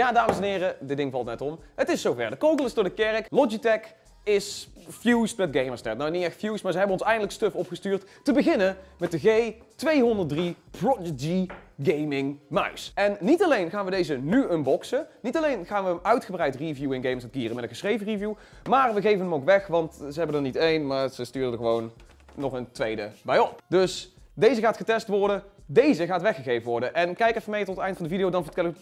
Ja, dames en heren, dit ding valt net om. Het is zover. De kogel is door de kerk. Logitech is fused met Gamersnet. Nou, niet echt fused, maar ze hebben ons eindelijk stuff opgestuurd. Te beginnen met de G203 Prodigy Gaming muis. En niet alleen gaan we deze nu unboxen, niet alleen gaan we hem uitgebreid reviewen in Games Gieren met een geschreven review, maar we geven hem ook weg, want ze hebben er niet één, maar ze sturen er gewoon nog een tweede bij op. Dus deze gaat getest worden, deze gaat weggegeven worden. En kijk even mee tot het eind van de video, dan vertel ik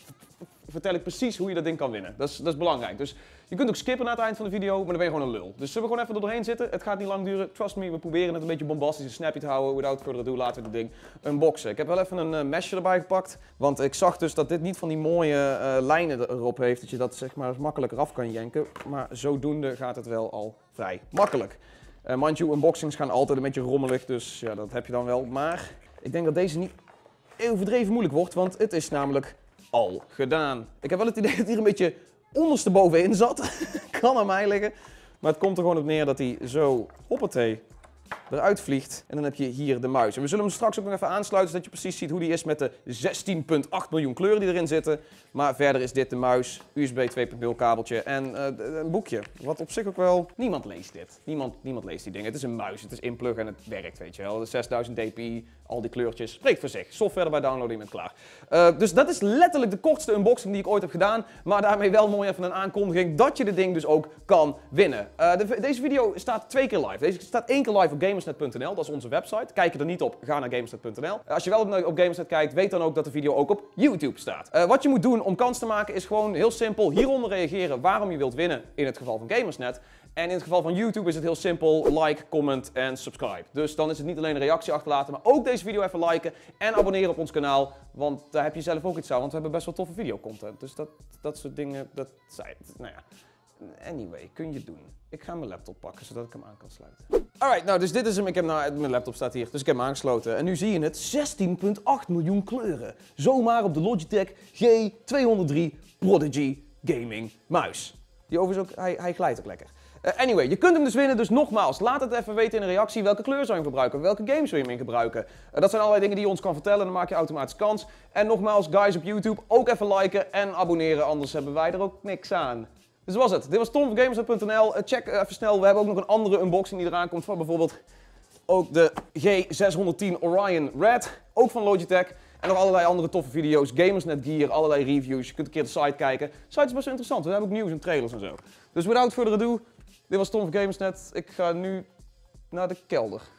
vertel ik precies hoe je dat ding kan winnen. Dat is, dat is belangrijk. Dus je kunt ook skippen naar het eind van de video, maar dan ben je gewoon een lul. Dus zullen we gewoon even er doorheen zitten? Het gaat niet lang duren. Trust me, we proberen het een beetje bombastisch en snappy te houden. Without further ado, laten we het ding unboxen. Ik heb wel even een eh, mesje erbij gepakt, want ik zag dus dat dit niet van die mooie eh, lijnen erop heeft. Dat je dat zeg maar makkelijker af kan jenken. Maar zodoende gaat het wel al vrij makkelijk. Uh, unboxings gaan altijd een beetje rommelig, dus ja, dat heb je dan wel. Maar ik denk dat deze niet overdreven moeilijk wordt, want het is namelijk al gedaan. Ik heb wel het idee dat hij een beetje onderstebovenin zat. kan aan mij liggen. Maar het komt er gewoon op neer dat hij zo, hoppatee, eruit vliegt. En dan heb je hier de muis. En we zullen hem straks ook nog even aansluiten, zodat je precies ziet hoe die is met de 16,8 miljoen kleuren die erin zitten. Maar verder is dit de muis, USB 2.0 kabeltje en eh, een boekje. Wat op zich ook wel... Niemand leest dit. Niemand, niemand leest die dingen. Het is een muis, het is inplug en het werkt, weet je wel. De 6000 dpi, al die kleurtjes. Spreekt voor zich. Software bij downloaden, je bent klaar. Eh, dus dat is letterlijk de kortste unboxing die ik ooit heb gedaan. Maar daarmee wel mooi even een aankondiging dat je dit ding dus ook kan winnen. Eh, de, deze video staat twee keer live. Deze staat één keer live op Game gamersnet.nl, dat is onze website. Kijk er niet op, ga naar gamersnet.nl. Als je wel op, gamersnet kijkt, weet dan ook dat de video ook op YouTube staat. Eh, wat je moet doen om kans te maken is gewoon heel simpel hieronder reageren waarom je wilt winnen in het geval van gamersnet. En in het geval van YouTube is het heel simpel, like, comment en subscribe. Dus dan is het niet alleen een reactie achterlaten, maar ook deze video even liken en abonneren op ons kanaal. Want daar heb je zelf ook iets aan, want we hebben best wel toffe videocontent. Dus dat, dat soort dingen, dat zijn, nou ja. Anyway, kun je doen. Ik ga mijn laptop pakken zodat ik hem aan kan sluiten. Alright, nou dus dit is hem. Ik heb nou, mijn laptop staat hier, dus ik heb hem aangesloten. En nu zie je het, 16,8 miljoen kleuren. Zomaar op de Logitech G203 Prodigy Gaming Muis. Die overigens ook, hij, hij glijdt ook lekker. Eh, anyway, je kunt hem dus winnen, dus nogmaals, laat het even weten in een reactie. Welke kleur zou je hem gebruiken? Welke games zou je hem in gebruiken? Eh, dat zijn allerlei dingen die je ons kan vertellen, dan maak je automatisch kans. En nogmaals, guys op YouTube, ook even liken en abonneren, anders hebben wij er ook niks aan. Dus dat was het. Dit was Tom van eh, Check even snel. We hebben ook nog een andere unboxing die eraan komt van bijvoorbeeld ook de G610 Orion Red. Ook van Logitech. En nog allerlei andere toffe video's. Gamersnet gear, allerlei reviews. Je kunt een keer de site kijken. De site is best interessant. We hebben ook nieuws en trailers en zo. Dus without further ado, dit was Tom van Gamersnet. Ik ga nu naar de kelder.